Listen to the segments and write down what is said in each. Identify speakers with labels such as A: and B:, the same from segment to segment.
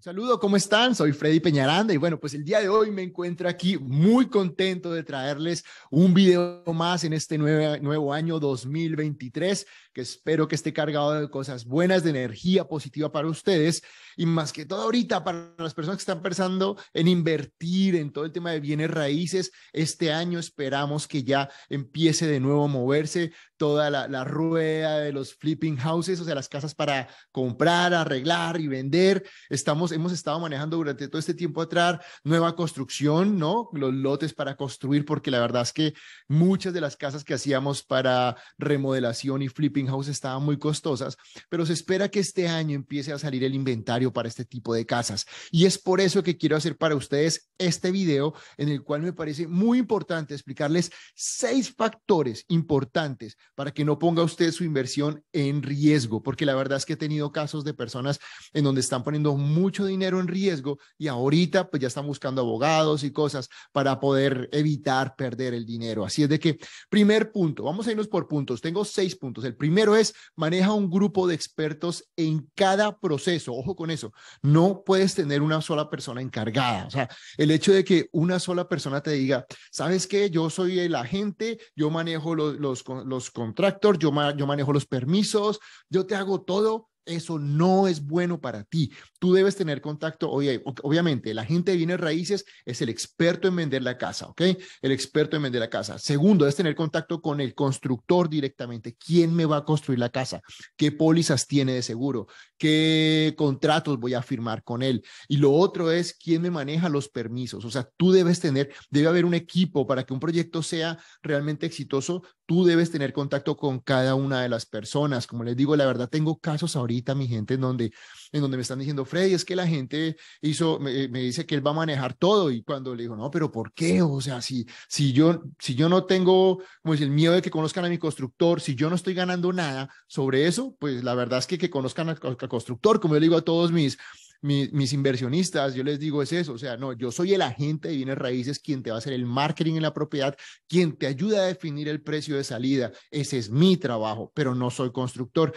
A: Saludo, ¿cómo están? Soy Freddy Peñaranda y bueno, pues el día de hoy me encuentro aquí muy contento de traerles un video más en este nuevo, nuevo año 2023, que espero que esté cargado de cosas buenas, de energía positiva para ustedes y más que todo ahorita para las personas que están pensando en invertir en todo el tema de bienes raíces, este año esperamos que ya empiece de nuevo a moverse toda la, rueda de los flipping houses, o sea, las casas para comprar, arreglar y vender. Estamos, hemos estado manejando durante todo este tiempo atrás nueva construcción, ¿no? Los lotes para construir, porque la verdad es que muchas de las casas que hacíamos para remodelación y flipping Houses estaban muy costosas, pero se espera que este año empiece a salir el inventario para este tipo de casas. Y es por eso que quiero hacer para ustedes este video en el cual me parece muy importante explicarles seis factores importantes para que no ponga usted su inversión en riesgo, porque la verdad es que he tenido casos de personas en donde están poniendo mucho dinero en riesgo y ahorita pues ya están buscando abogados y cosas para poder evitar perder el dinero. Así es de que, primer punto, vamos a irnos por puntos. Tengo seis puntos. El primero es, maneja un grupo de expertos en cada proceso. Ojo con eso, no puedes tener una sola persona encargada. O sea, el hecho de que una sola persona te diga, ¿sabes qué? Yo soy el agente, yo manejo los, los, los contractor, yo, yo manejo los permisos, yo te hago todo. Eso no es bueno para ti. Tú debes tener contacto. Obviamente, la gente de bienes raíces es el experto en vender la casa, ¿ok? El experto en vender la casa. Segundo, es tener contacto con el constructor directamente. ¿Quién me va a construir la casa? ¿Qué pólizas tiene de seguro? ¿Qué contratos voy a firmar con él? Y lo otro es quién me maneja los permisos. O sea, tú debes tener, debe haber un equipo para que un proyecto sea realmente exitoso tú debes tener contacto con cada una de las personas. Como les digo, la verdad, tengo casos ahorita, mi gente, en donde, en donde me están diciendo, Freddy, es que la gente hizo, me, dice que él va a manejar todo. Y cuando le digo, no, pero ¿por qué? O sea, si, si, yo, si yo no tengo, como el miedo de que conozcan a mi constructor, si yo no estoy ganando nada sobre eso, pues la verdad es que que conozcan al, constructor, como yo le digo a todos mis, mis inversionistas, yo les digo es eso, o sea, no, yo soy el agente de bienes raíces quien te va a hacer el marketing en la propiedad, quien te ayuda a definir el precio de salida, ese es mi trabajo, pero no soy constructor,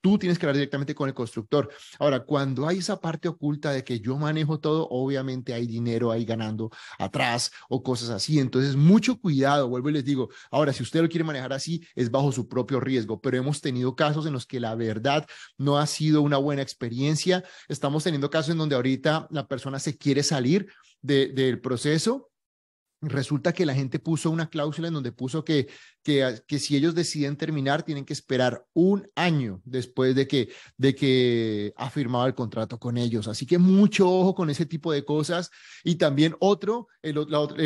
A: tú tienes que hablar directamente con el constructor. Ahora, cuando hay esa parte oculta de que yo manejo todo, obviamente hay dinero ahí ganando atrás o cosas así, entonces mucho cuidado, vuelvo y les digo, ahora, si usted lo quiere manejar así, es bajo su propio riesgo, pero hemos tenido casos en los que la verdad no ha sido una buena experiencia, estamos teniendo casos en donde ahorita la persona se quiere salir del proceso resulta que la gente puso una cláusula en donde puso que Ah, que, si ellos deciden terminar, tienen que esperar un año después de que, de que ha firmado el contrato con ellos. Así que mucho ojo con ese tipo de cosas. Y también otro, el, otro,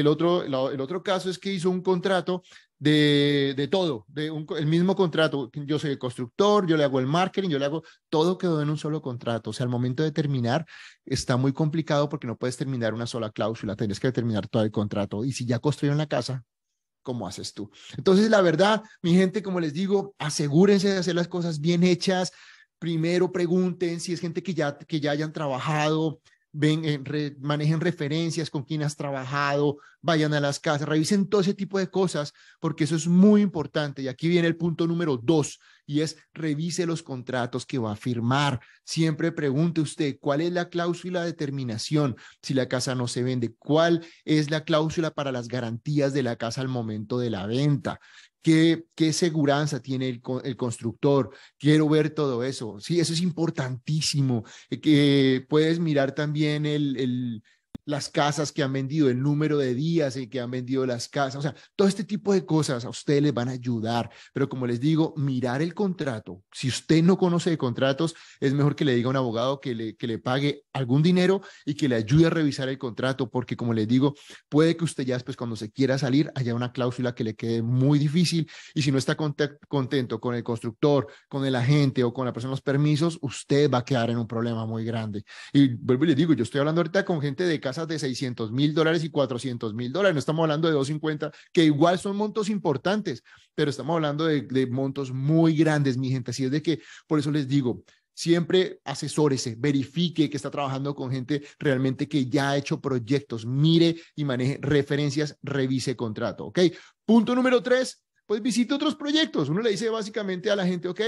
A: el otro caso es que hizo un contrato de, todo, de el mismo contrato. Yo soy el constructor, yo le hago el marketing, yo le hago todo quedó en un solo contrato. O sea, al momento de terminar está muy complicado porque no puedes terminar una sola cláusula, tienes que terminar todo el contrato. Y si ya construyeron la casa, como haces tú. Entonces, la verdad, mi gente, como les digo, asegúrense de hacer las cosas bien hechas. Primero pregunten si es gente que ya, que ya hayan trabajado, ven, eh, manejen referencias con quien has trabajado, vayan a las casas, revisen todo ese tipo de cosas, porque eso es muy importante. Y aquí viene el punto número dos, y es revise los contratos que va a firmar. Siempre pregunte usted cuál es la cláusula de terminación si la casa no se vende, cuál es la cláusula para las garantías de la casa al momento de la venta. ¿Qué, qué seguranza tiene el, el constructor? Quiero ver todo eso. Sí, eso es importantísimo. Eh, que puedes mirar también el, el las casas que han vendido, el número de días en que han vendido las casas, o sea, todo este tipo de cosas a ustedes les van a ayudar, pero como les digo, mirar el contrato. Si usted no conoce de contratos, es mejor que le diga a un abogado que le, que le pague algún dinero y que le ayude a revisar el contrato, porque como les digo, puede que usted ya después cuando se quiera salir haya una cláusula que le quede muy difícil y si no está contento con el constructor, con el agente o con la persona los permisos, usted va a quedar en un problema muy grande. Y vuelvo y les digo, yo estoy hablando ahorita con gente de casa de 600 mil dólares y 400 mil dólares. No estamos hablando de 250, que igual son montos importantes, pero estamos hablando de, de montos muy grandes, mi gente. Así es de que, por eso les digo, siempre asesórese, verifique que está trabajando con gente realmente que ya ha hecho proyectos, mire y maneje referencias, revise contrato, ¿ok? Punto número tres, pues visite otros proyectos. Uno le dice básicamente a la gente, ok,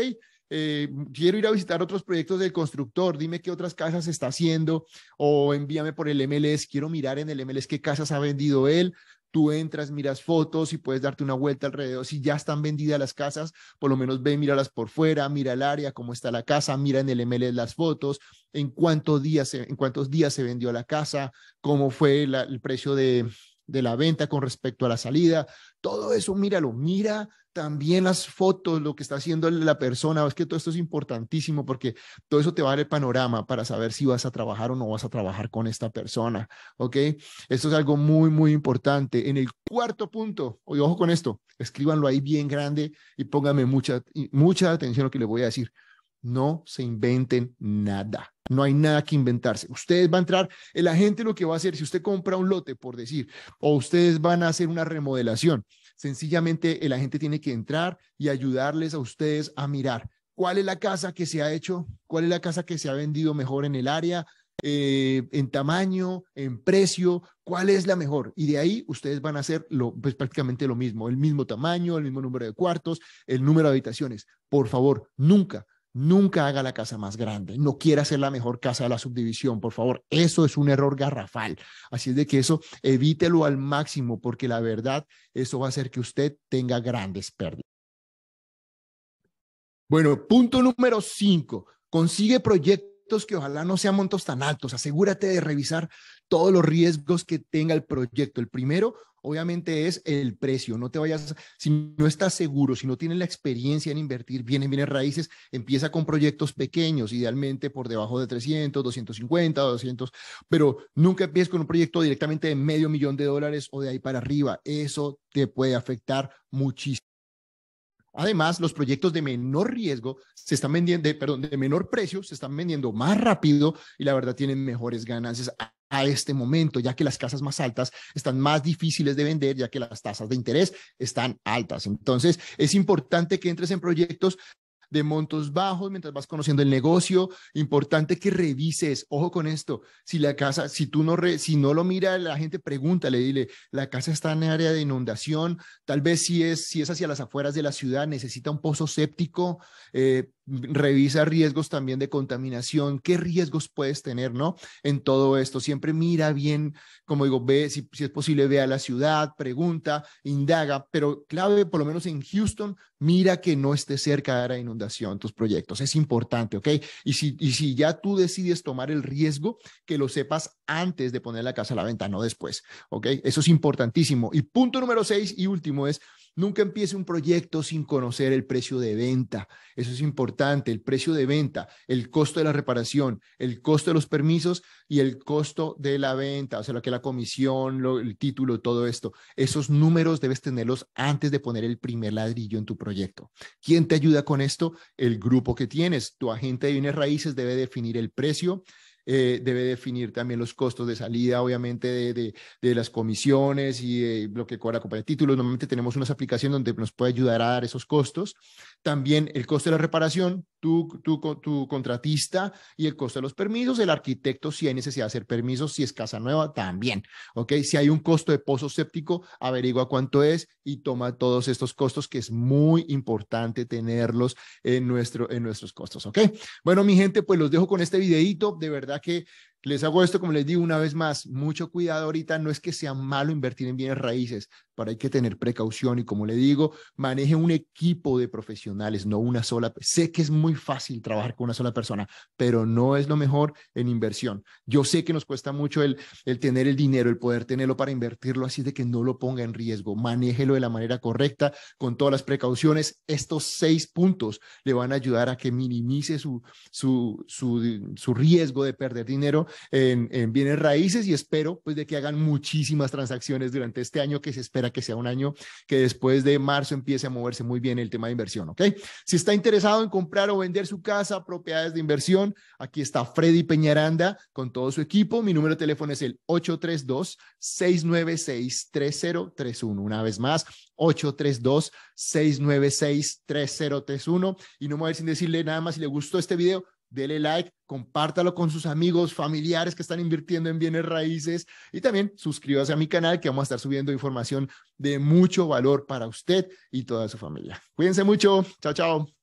A: eh, quiero ir a visitar otros proyectos del constructor, dime qué otras casas está haciendo o envíame por el MLS, quiero mirar en el MLS qué casas ha vendido él. Tú entras, miras fotos y puedes darte una vuelta alrededor. Si ya están vendidas las casas, por lo menos ve, míralas por fuera, mira el área, cómo está la casa, mira en el MLS las fotos, en cuántos días se, en cuántos días se vendió la casa, cómo fue el precio de, de la venta con respecto a la salida. Todo eso, míralo, mira también las fotos, lo que está haciendo la persona, es que todo esto es importantísimo porque todo eso te va a dar el panorama para saber si vas a trabajar o no vas a trabajar con esta persona, ¿ok? Esto es algo muy, muy importante. En el cuarto punto, ojo con esto, escríbanlo ahí bien grande y pónganme mucha, mucha atención a lo que les voy a decir. No se inventen nada. No hay nada que inventarse. Ustedes van a entrar, el agente lo que va a hacer, si usted compra un lote, por decir, o ustedes van a hacer una remodelación, Sencillamente el agente tiene que entrar y ayudarles a ustedes a mirar cuál es la casa que se ha hecho, cuál es la casa que se ha vendido mejor en el área, eh, en tamaño, en precio, cuál es la mejor. Y de ahí ustedes van a hacer lo, pues, prácticamente lo mismo, el mismo tamaño, el mismo número de cuartos, el número de habitaciones. Por favor, nunca Nunca haga la casa más grande, no quiera ser la mejor casa de la subdivisión, por favor. Eso es un error garrafal. Así es de que eso evítelo al máximo, porque la verdad, eso va a hacer que usted tenga grandes pérdidas. Bueno, punto número cinco, consigue proyectos que ojalá no sean montos tan altos. Asegúrate de revisar todos los riesgos que tenga el proyecto. El primero, obviamente, es el precio. No te vayas, si no estás seguro, si no tienes la experiencia en invertir bien en bienes raíces, empieza con proyectos pequeños, idealmente por debajo de 300, 250, 200, pero nunca empieces con un proyecto directamente de medio millón de dólares o de ahí para arriba. Eso te puede afectar muchísimo. Además, los proyectos de menor riesgo se están vendiendo, perdón, de menor precio se están vendiendo más rápido y la verdad tienen mejores ganancias a este momento, ya que las casas más altas están más difíciles de vender, ya que las tasas de interés están altas. Entonces, es importante que entres en proyectos de montos bajos mientras vas conociendo el negocio. Importante que revises, ojo con esto, si la casa, si tú no, si no lo mira la gente, pregunta le dile, la casa está en área de inundación, tal vez si es, si es hacia las afueras de la ciudad, necesita un pozo séptico. Eh, revisa riesgos también de contaminación, qué riesgos puedes tener, ¿no? En todo esto, siempre mira bien, como digo, ve si, es posible, ve a la ciudad, pregunta, indaga, pero clave, por lo menos en Houston, mira que no esté cerca de la inundación tus proyectos, es importante, ¿ok? Y si, y si ya tú decides tomar el riesgo, que lo sepas antes de poner la casa a la venta, no después, ¿ok? Eso es importantísimo. Y punto número seis y último es, Nunca empiece un proyecto sin conocer el precio de venta. Eso es importante, el precio de venta, el costo de la reparación, el costo de los permisos y el costo de la venta, o sea, lo que la comisión, el título, todo esto. Esos números debes tenerlos antes de poner el primer ladrillo en tu proyecto. ¿Quién te ayuda con esto? El grupo que tienes. Tu agente de bienes raíces debe definir el precio eh, debe definir también los costos de salida, obviamente, de, las comisiones y de lo que cobra la compañía de títulos. Normalmente tenemos unas aplicaciones donde nos puede ayudar a dar esos costos. También el costo de la reparación, tu, contratista y el costo de los permisos, el arquitecto si hay necesidad de hacer permisos, si es casa nueva, también. ¿ok? Si hay un costo de pozo séptico, averigua cuánto es y toma todos estos costos que es muy importante tenerlos en, nuestro, en nuestros costos. ¿ok? Bueno, mi gente, pues los dejo con este videito. De verdad que les hago esto, como les digo una vez más, mucho cuidado ahorita, no es que sea malo invertir en bienes raíces, pero hay que tener precaución y como le digo, maneje un equipo de profesionales, no una sola. Sé que es muy fácil trabajar con una sola persona, pero no es lo mejor en inversión. Yo sé que nos cuesta mucho el, el tener el dinero, el poder tenerlo para invertirlo, así de que no lo ponga en riesgo, manéjelo de la manera correcta, con todas las precauciones. Estos seis puntos le van a ayudar a que minimice su, su, su, su riesgo de perder dinero en, bienes raíces y espero pues de que hagan muchísimas transacciones durante este año que se espera que sea un año que después de marzo empiece a moverse muy bien el tema de inversión, ¿ok? Si está interesado en comprar o vender su casa, propiedades de inversión, aquí está Freddy Peñaranda con todo su equipo. Mi número de teléfono es el 832-696-3031. Una vez más, 832-696-3031. Y no me voy a sin decirle nada más si le gustó este video, dele like, compártalo con sus amigos, familiares que están invirtiendo en bienes raíces y también suscríbase a mi canal que vamos a estar subiendo información de mucho valor para usted y toda su familia. Cuídense mucho. Chao, chao.